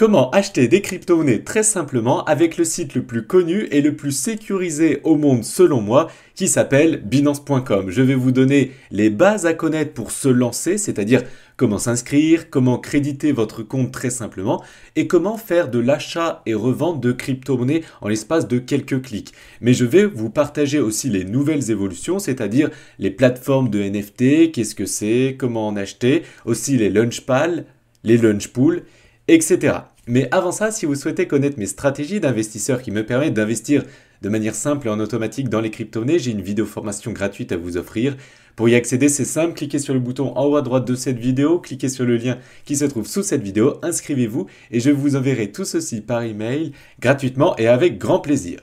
Comment acheter des crypto-monnaies très simplement avec le site le plus connu et le plus sécurisé au monde selon moi qui s'appelle binance.com. Je vais vous donner les bases à connaître pour se lancer, c'est-à-dire comment s'inscrire, comment créditer votre compte très simplement et comment faire de l'achat et revente de crypto-monnaies en l'espace de quelques clics. Mais je vais vous partager aussi les nouvelles évolutions, c'est-à-dire les plateformes de NFT, qu'est-ce que c'est, comment en acheter, aussi les lunchpals, les lunchpools etc. Mais avant ça, si vous souhaitez connaître mes stratégies d'investisseur qui me permettent d'investir de manière simple et en automatique dans les crypto-monnaies, j'ai une vidéo formation gratuite à vous offrir. Pour y accéder, c'est simple, cliquez sur le bouton en haut à droite de cette vidéo, cliquez sur le lien qui se trouve sous cette vidéo, inscrivez-vous et je vous enverrai tout ceci par email gratuitement et avec grand plaisir.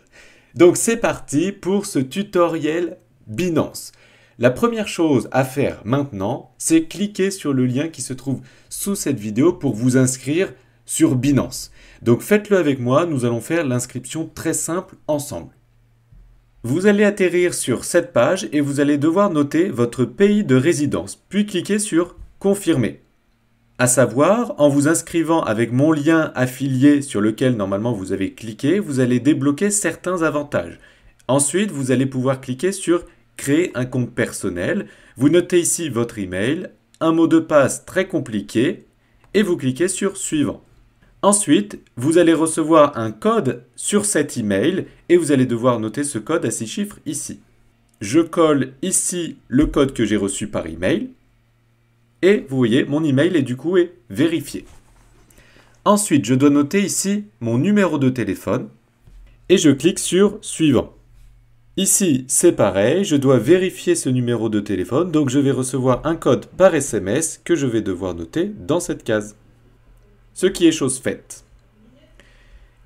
Donc c'est parti pour ce tutoriel Binance. La première chose à faire maintenant, c'est cliquer sur le lien qui se trouve sous cette vidéo pour vous inscrire sur Binance. Donc faites-le avec moi, nous allons faire l'inscription très simple ensemble. Vous allez atterrir sur cette page et vous allez devoir noter votre pays de résidence, puis cliquer sur Confirmer. À savoir, en vous inscrivant avec mon lien affilié sur lequel normalement vous avez cliqué, vous allez débloquer certains avantages. Ensuite, vous allez pouvoir cliquer sur créer un compte personnel. Vous notez ici votre email, un mot de passe très compliqué et vous cliquez sur Suivant. Ensuite, vous allez recevoir un code sur cet email et vous allez devoir noter ce code à ces chiffres ici. Je colle ici le code que j'ai reçu par email et vous voyez mon email est du coup est vérifié. Ensuite, je dois noter ici mon numéro de téléphone et je clique sur Suivant. Ici, c'est pareil, je dois vérifier ce numéro de téléphone, donc je vais recevoir un code par SMS que je vais devoir noter dans cette case. Ce qui est chose faite.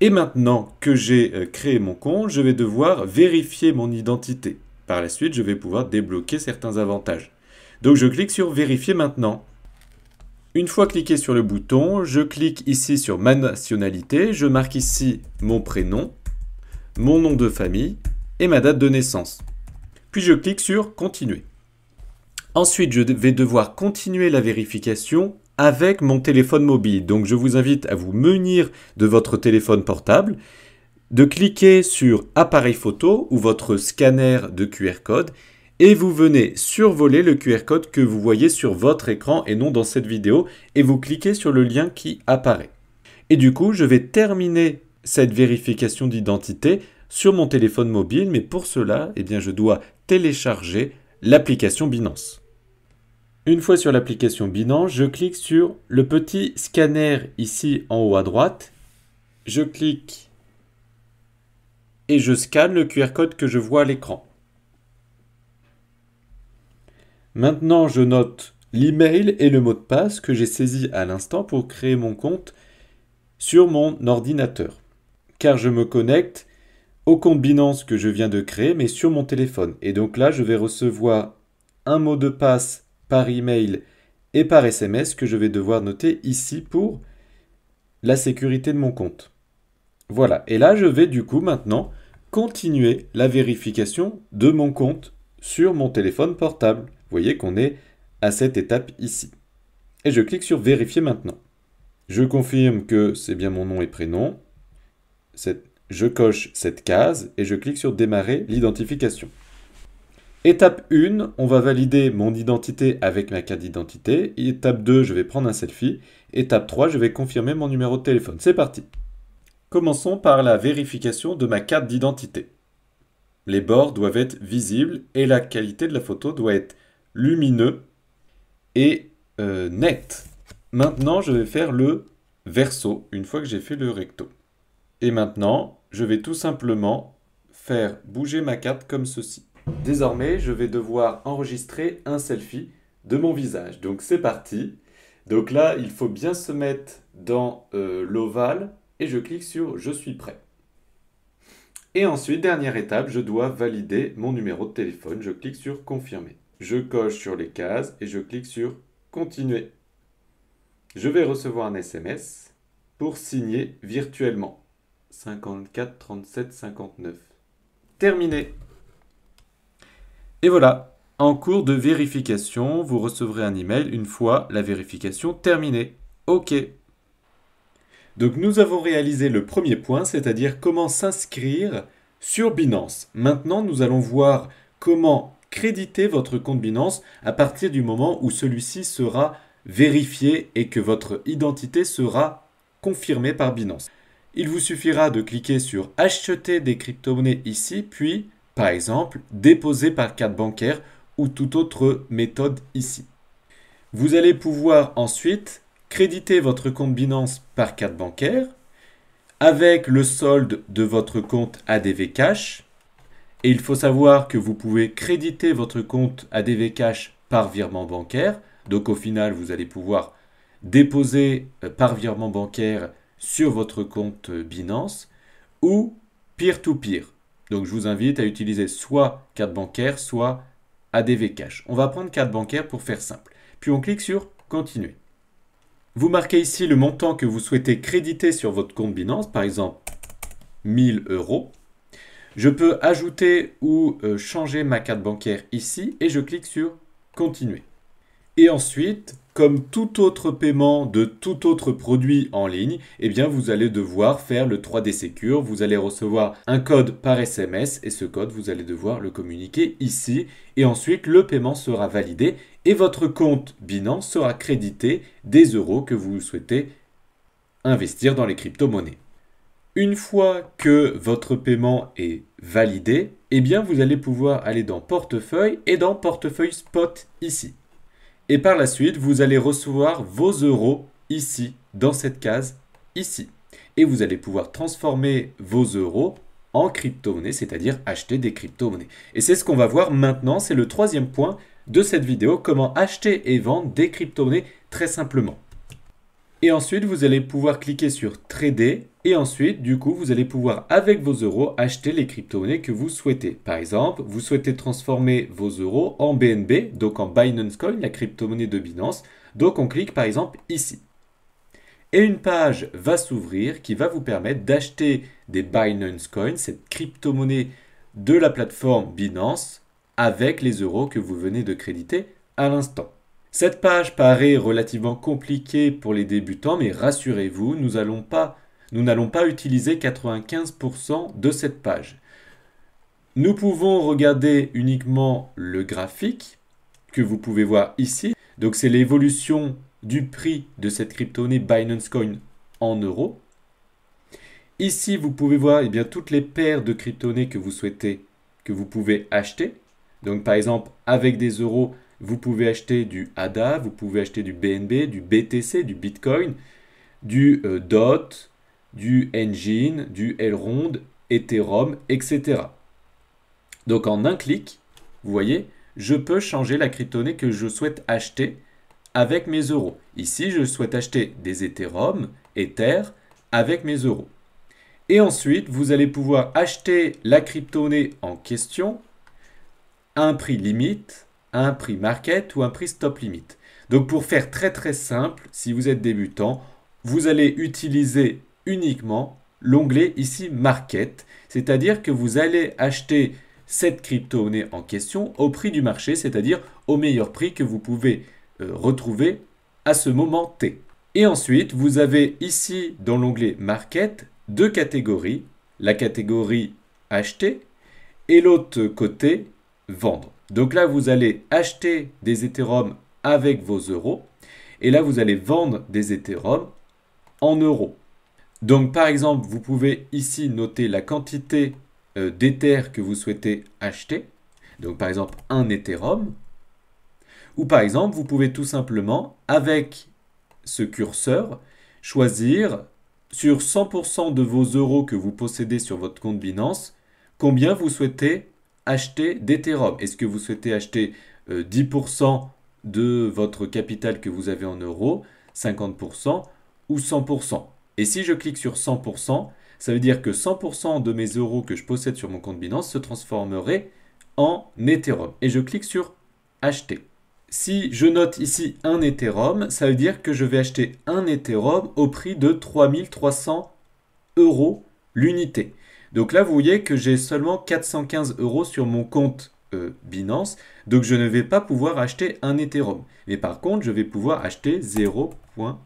Et maintenant que j'ai euh, créé mon compte, je vais devoir vérifier mon identité. Par la suite, je vais pouvoir débloquer certains avantages. Donc je clique sur Vérifier maintenant. Une fois cliqué sur le bouton, je clique ici sur Ma nationalité, je marque ici mon prénom, mon nom de famille et ma date de naissance. Puis je clique sur Continuer. Ensuite, je vais devoir continuer la vérification avec mon téléphone mobile. Donc je vous invite à vous munir de votre téléphone portable, de cliquer sur appareil photo ou votre scanner de QR code et vous venez survoler le QR code que vous voyez sur votre écran et non dans cette vidéo et vous cliquez sur le lien qui apparaît. Et du coup, je vais terminer cette vérification d'identité sur mon téléphone mobile, mais pour cela, eh bien, je dois télécharger l'application Binance. Une fois sur l'application Binance, je clique sur le petit scanner ici en haut à droite. Je clique et je scanne le QR code que je vois à l'écran. Maintenant, je note l'email et le mot de passe que j'ai saisi à l'instant pour créer mon compte sur mon ordinateur. Car je me connecte au compte Binance que je viens de créer, mais sur mon téléphone. Et donc là, je vais recevoir un mot de passe par email et par SMS que je vais devoir noter ici pour la sécurité de mon compte. Voilà. Et là, je vais du coup maintenant continuer la vérification de mon compte sur mon téléphone portable. Vous voyez qu'on est à cette étape ici. Et je clique sur vérifier maintenant. Je confirme que c'est bien mon nom et prénom. Cette je coche cette case et je clique sur Démarrer l'identification. Étape 1, on va valider mon identité avec ma carte d'identité. Étape 2, je vais prendre un selfie. Étape 3, je vais confirmer mon numéro de téléphone. C'est parti. Commençons par la vérification de ma carte d'identité. Les bords doivent être visibles et la qualité de la photo doit être lumineux et nette. Euh, net. Maintenant, je vais faire le verso une fois que j'ai fait le recto. Et maintenant, je vais tout simplement faire bouger ma carte comme ceci. Désormais, je vais devoir enregistrer un selfie de mon visage. Donc c'est parti. Donc là, il faut bien se mettre dans euh, l'ovale et je clique sur « Je suis prêt ». Et ensuite, dernière étape, je dois valider mon numéro de téléphone. Je clique sur « Confirmer ». Je coche sur les cases et je clique sur « Continuer ». Je vais recevoir un SMS pour signer virtuellement. 54 37 59. Terminé. Et voilà, en cours de vérification, vous recevrez un email une fois la vérification terminée. OK. Donc nous avons réalisé le premier point, c'est-à-dire comment s'inscrire sur Binance. Maintenant, nous allons voir comment créditer votre compte Binance à partir du moment où celui-ci sera vérifié et que votre identité sera confirmée par Binance il vous suffira de cliquer sur Acheter des crypto-monnaies ici, puis, par exemple, déposer par carte bancaire ou toute autre méthode ici. Vous allez pouvoir ensuite créditer votre compte Binance par carte bancaire avec le solde de votre compte ADV Cash. Et il faut savoir que vous pouvez créditer votre compte ADV Cash par virement bancaire. Donc au final, vous allez pouvoir déposer euh, par virement bancaire sur votre compte Binance ou peer-to-peer. Donc je vous invite à utiliser soit carte bancaire, soit ADV Cash. On va prendre carte bancaire pour faire simple. Puis on clique sur Continuer. Vous marquez ici le montant que vous souhaitez créditer sur votre compte Binance, par exemple 1000 euros. Je peux ajouter ou euh, changer ma carte bancaire ici et je clique sur Continuer. Et ensuite, comme tout autre paiement de tout autre produit en ligne, eh bien vous allez devoir faire le 3D Secure. Vous allez recevoir un code par SMS et ce code, vous allez devoir le communiquer ici. Et ensuite, le paiement sera validé et votre compte Binance sera crédité des euros que vous souhaitez investir dans les crypto-monnaies. Une fois que votre paiement est validé, eh bien vous allez pouvoir aller dans Portefeuille et dans Portefeuille Spot ici. Et par la suite, vous allez recevoir vos euros ici, dans cette case ici. Et vous allez pouvoir transformer vos euros en crypto monnaie cest c'est-à-dire acheter des crypto-monnaies. Et c'est ce qu'on va voir maintenant, c'est le troisième point de cette vidéo, comment acheter et vendre des crypto-monnaies très simplement. Et ensuite, vous allez pouvoir cliquer sur Trader et ensuite, du coup, vous allez pouvoir avec vos euros acheter les crypto-monnaies que vous souhaitez. Par exemple, vous souhaitez transformer vos euros en BNB, donc en Binance Coin, la crypto-monnaie de Binance. Donc on clique par exemple ici. Et une page va s'ouvrir qui va vous permettre d'acheter des Binance Coin, cette crypto-monnaie de la plateforme Binance, avec les euros que vous venez de créditer à l'instant. Cette page paraît relativement compliquée pour les débutants, mais rassurez-vous, nous n'allons pas nous n'allons pas utiliser 95% de cette page. Nous pouvons regarder uniquement le graphique que vous pouvez voir ici. Donc c'est l'évolution du prix de cette crypto Binance Coin en euros. Ici, vous pouvez voir eh bien, toutes les paires de crypto que vous souhaitez, que vous pouvez acheter. Donc par exemple, avec des euros, vous pouvez acheter du ADA, vous pouvez acheter du BNB, du BTC, du Bitcoin, du euh, DOT, du engine, du Elrond, Ethereum, etc. Donc en un clic, vous voyez, je peux changer la cryptonée que je souhaite acheter avec mes euros. Ici, je souhaite acheter des Ethereum, Ether, avec mes euros. Et ensuite, vous allez pouvoir acheter la cryptonée en question à un prix limite, un prix market ou un prix stop limite Donc pour faire très très simple, si vous êtes débutant, vous allez utiliser uniquement l'onglet ici Market, c'est-à-dire que vous allez acheter cette crypto-monnaie en question au prix du marché, c'est-à-dire au meilleur prix que vous pouvez euh, retrouver à ce moment T. Et ensuite, vous avez ici dans l'onglet Market deux catégories, la catégorie acheter et l'autre côté vendre. Donc là, vous allez acheter des Ethereum avec vos euros et là, vous allez vendre des Ethereum en euros. Donc par exemple, vous pouvez ici noter la quantité euh, d'Ether que vous souhaitez acheter. Donc par exemple, un Ethereum. Ou par exemple, vous pouvez tout simplement, avec ce curseur, choisir sur 100% de vos euros que vous possédez sur votre compte Binance, combien vous souhaitez acheter d'Ethereum. Est-ce que vous souhaitez acheter 10% euh, de votre capital que vous avez en euros, 50% ou 100% et si je clique sur 100%, ça veut dire que 100% de mes euros que je possède sur mon compte Binance se transformeraient en Ethereum. Et je clique sur acheter. Si je note ici un Ethereum, ça veut dire que je vais acheter un Ethereum au prix de 3300 euros l'unité. Donc là, vous voyez que j'ai seulement 415 euros sur mon compte euh, Binance. Donc je ne vais pas pouvoir acheter un Ethereum. Mais par contre, je vais pouvoir acheter 0.1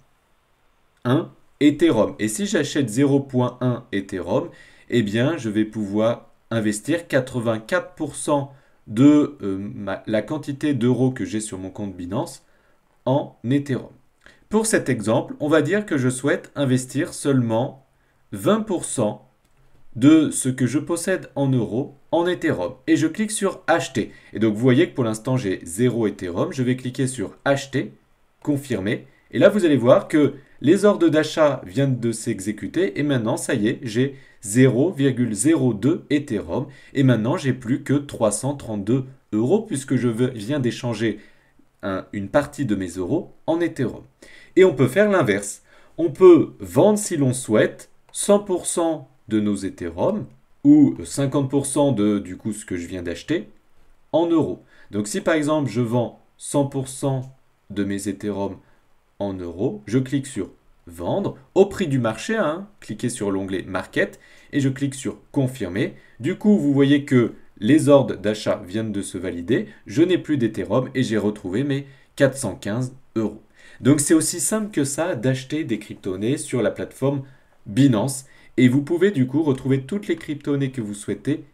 Ethereum. Et si j'achète 0.1 Ethereum, eh bien, je vais pouvoir investir 84% de euh, la quantité d'euros que j'ai sur mon compte Binance en Ethereum. Pour cet exemple, on va dire que je souhaite investir seulement 20% de ce que je possède en euros en Ethereum. Et je clique sur acheter. Et donc vous voyez que pour l'instant j'ai 0 Ethereum. Je vais cliquer sur acheter, confirmer. Et là, vous allez voir que les ordres d'achat viennent de s'exécuter et maintenant, ça y est, j'ai 0,02 Ethereum et maintenant, j'ai plus que 332 euros puisque je viens d'échanger une partie de mes euros en Ethereum. Et on peut faire l'inverse. On peut vendre si l'on souhaite 100% de nos Ethereum ou 50% de du coup ce que je viens d'acheter en euros. Donc si par exemple je vends 100% de mes Ethereum en euros. Je clique sur vendre au prix du marché. Hein. Cliquez sur l'onglet Market et je clique sur confirmer. Du coup, vous voyez que les ordres d'achat viennent de se valider. Je n'ai plus d'Ethereum et j'ai retrouvé mes 415 euros. Donc c'est aussi simple que ça d'acheter des crypto sur la plateforme Binance et vous pouvez du coup retrouver toutes les crypto que vous souhaitez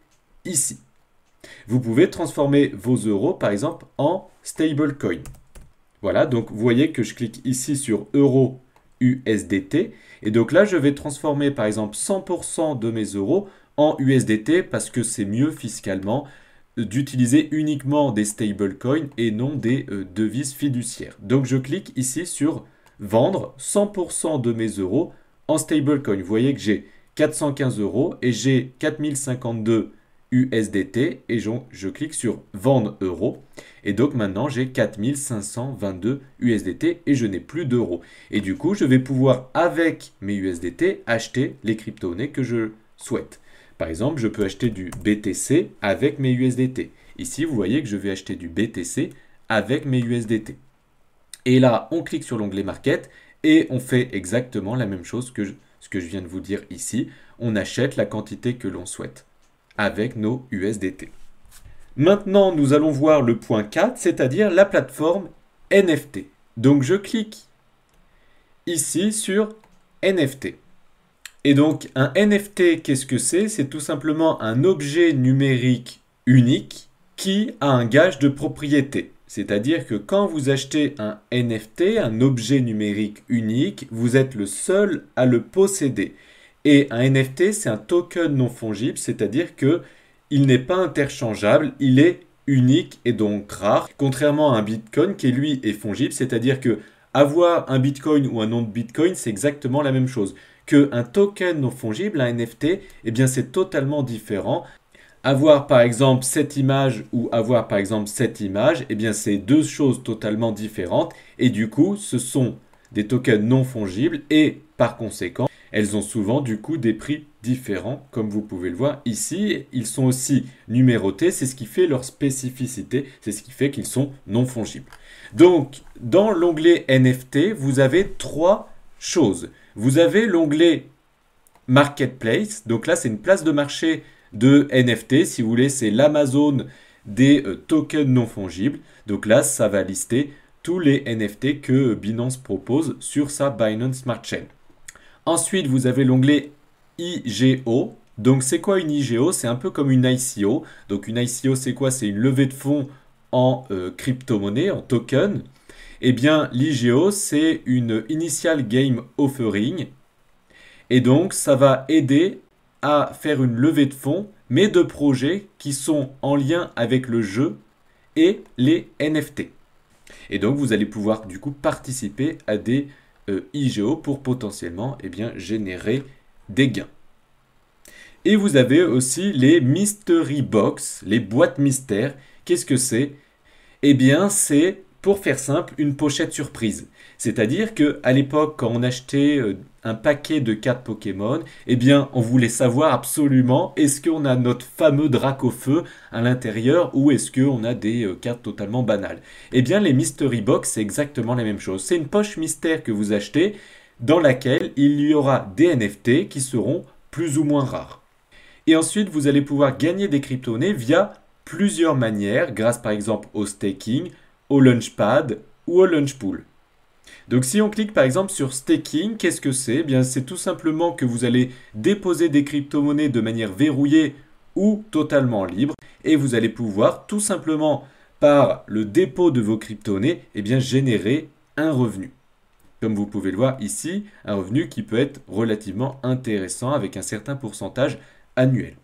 ici. Vous pouvez transformer vos euros par exemple en stablecoin. Voilà, donc vous voyez que je clique ici sur Euro USDT. Et donc là, je vais transformer par exemple 100% de mes euros en USDT parce que c'est mieux fiscalement d'utiliser uniquement des stablecoins et non des euh, devises fiduciaires. Donc je clique ici sur vendre 100% de mes euros en stablecoin. Vous voyez que j'ai 415 euros et j'ai 4052 USDT et je, clique sur vendre euros. Et donc maintenant j'ai 4522 USDT et je n'ai plus d'euros. Et du coup je vais pouvoir avec mes USDT acheter les crypto-monnaies que je souhaite. Par exemple je peux acheter du BTC avec mes USDT. Ici vous voyez que je vais acheter du BTC avec mes USDT. Et là on clique sur l'onglet market et on fait exactement la même chose que ce que je viens de vous dire ici. On achète la quantité que l'on souhaite avec nos USDT. Maintenant, nous allons voir le point 4, c'est-à-dire la plateforme NFT. Donc je clique ici sur NFT. Et donc un NFT, qu'est-ce que c'est C'est tout simplement un objet numérique unique qui a un gage de propriété. C'est-à-dire que quand vous achetez un NFT, un objet numérique unique, vous êtes le seul à le posséder. Et un NFT, c'est un token non fongible, c'est-à-dire que il n'est pas interchangeable, il est unique et donc rare, contrairement à un Bitcoin qui lui est fongible, c'est-à-dire que avoir un Bitcoin ou un nom de Bitcoin, c'est exactement la même chose. Qu'un token non fongible, un NFT, eh bien c'est totalement différent. Avoir par exemple cette image ou avoir par exemple cette image, eh bien c'est deux choses totalement différentes et du coup, ce sont des tokens non fongibles et par conséquent, elles ont souvent du coup des prix différents, comme vous pouvez le voir ici. Ils sont aussi numérotés, c'est ce qui fait leur spécificité, c'est ce qui fait qu'ils sont non fongibles. Donc, dans l'onglet NFT, vous avez trois choses. Vous avez l'onglet Marketplace, donc là c'est une place de marché de NFT, si vous voulez, c'est l'Amazon des euh, tokens non fongibles. Donc là, ça va lister tous les NFT que Binance propose sur sa Binance Smart Chain. Ensuite, vous avez l'onglet IGO. Donc, c'est quoi une IGO C'est un peu comme une ICO. Donc, une ICO, c'est quoi C'est une levée de fonds en euh, crypto-monnaie, en token. Eh bien, l'IGO, c'est une Initial Game Offering. Et donc, ça va aider à faire une levée de fonds, mais de projets qui sont en lien avec le jeu et les NFT. Et donc, vous allez pouvoir du coup participer à des euh, IGO pour potentiellement eh bien, générer des gains. Et vous avez aussi les mystery box, les boîtes mystères. Qu'est-ce que c'est Eh bien, c'est pour faire simple, une pochette surprise. C'est-à-dire que à l'époque, quand on achetait euh, un paquet de cartes Pokémon, eh bien, on voulait savoir absolument est-ce qu'on a notre fameux drac feu à l'intérieur ou est-ce qu'on a des euh, cartes totalement banales. Eh bien, les Mystery Box, c'est exactement la même chose. C'est une poche mystère que vous achetez dans laquelle il y aura des NFT qui seront plus ou moins rares. Et ensuite, vous allez pouvoir gagner des crypto-monnaies via plusieurs manières, grâce par exemple au staking, au Launchpad ou au Launchpool. Donc si on clique par exemple sur staking, qu'est-ce que c'est eh bien c'est tout simplement que vous allez déposer des crypto-monnaies de manière verrouillée ou totalement libre et vous allez pouvoir tout simplement par le dépôt de vos crypto-monnaies eh bien générer un revenu. Comme vous pouvez le voir ici, un revenu qui peut être relativement intéressant avec un certain pourcentage annuel.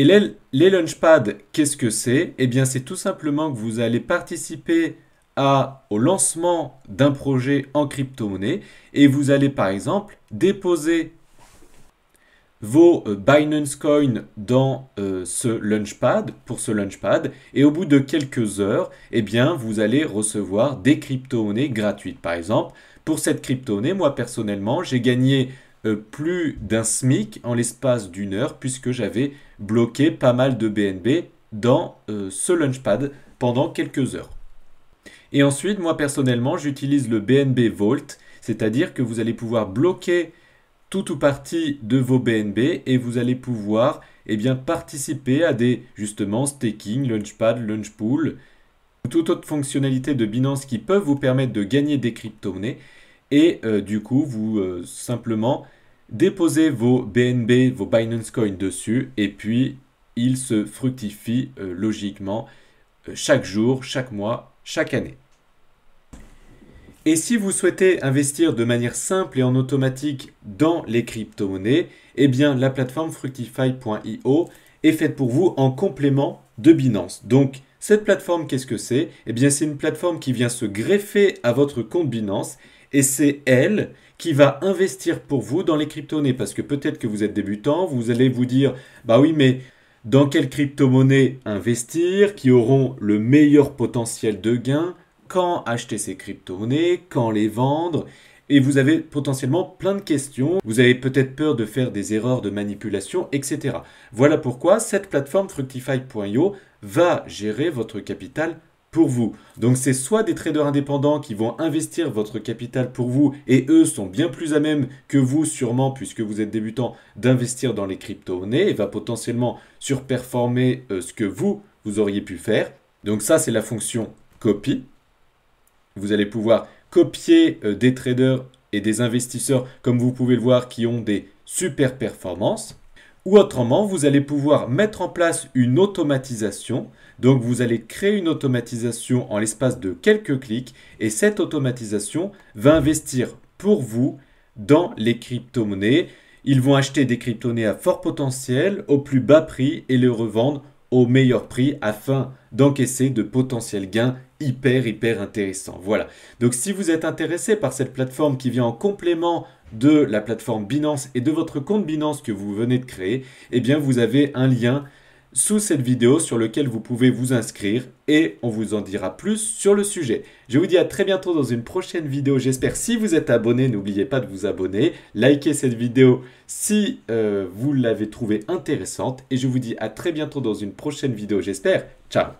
Et les, les launchpads, qu'est-ce que c'est Eh bien, c'est tout simplement que vous allez participer à, au lancement d'un projet en crypto-monnaie et vous allez par exemple déposer vos euh, Binance Coins dans euh, ce launchpad, pour ce launchpad, et au bout de quelques heures, eh bien, vous allez recevoir des crypto-monnaies gratuites. Par exemple, pour cette crypto-monnaie, moi personnellement, j'ai gagné euh, plus d'un SMIC en l'espace d'une heure puisque j'avais bloqué pas mal de BNB dans euh, ce Launchpad pendant quelques heures. Et ensuite, moi personnellement, j'utilise le BNB Vault, c'est-à-dire que vous allez pouvoir bloquer tout ou partie de vos BNB et vous allez pouvoir eh bien, participer à des justement staking, launchpad, launchpool, toute autre fonctionnalité de Binance qui peuvent vous permettre de gagner des crypto-monnaies et euh, du coup, vous euh, simplement déposez vos BNB, vos Binance Coins dessus, et puis il se fructifient euh, logiquement chaque jour, chaque mois, chaque année. Et si vous souhaitez investir de manière simple et en automatique dans les crypto-monnaies, eh bien la plateforme fructify.io est faite pour vous en complément de Binance. Donc cette plateforme, qu'est-ce que c'est Eh bien c'est une plateforme qui vient se greffer à votre compte Binance et c'est elle qui va investir pour vous dans les crypto-monnaies. Parce que peut-être que vous êtes débutant, vous allez vous dire, bah oui, mais dans quelles crypto-monnaies investir qui auront le meilleur potentiel de gain, quand acheter ces crypto-monnaies, quand les vendre. Et vous avez potentiellement plein de questions. Vous avez peut-être peur de faire des erreurs de manipulation, etc. Voilà pourquoi cette plateforme fructify.io va gérer votre capital pour vous. Donc c'est soit des traders indépendants qui vont investir votre capital pour vous et eux sont bien plus à même que vous sûrement puisque vous êtes débutant d'investir dans les crypto-monnaies et va potentiellement surperformer euh, ce que vous, vous auriez pu faire. Donc ça c'est la fonction copie. Vous allez pouvoir copier euh, des traders et des investisseurs comme vous pouvez le voir qui ont des super performances. Ou autrement, vous allez pouvoir mettre en place une automatisation. Donc vous allez créer une automatisation en l'espace de quelques clics et cette automatisation va investir pour vous dans les crypto-monnaies. Ils vont acheter des crypto-monnaies à fort potentiel au plus bas prix et les revendre au meilleur prix afin d'encaisser de potentiels gains hyper hyper intéressants. Voilà. Donc si vous êtes intéressé par cette plateforme qui vient en complément de la plateforme Binance et de votre compte Binance que vous venez de créer, eh bien vous avez un lien sous cette vidéo sur lequel vous pouvez vous inscrire et on vous en dira plus sur le sujet. Je vous dis à très bientôt dans une prochaine vidéo. J'espère si vous êtes abonné, n'oubliez pas de vous abonner, likez cette vidéo si euh, vous l'avez trouvée intéressante et je vous dis à très bientôt dans une prochaine vidéo, j'espère. Ciao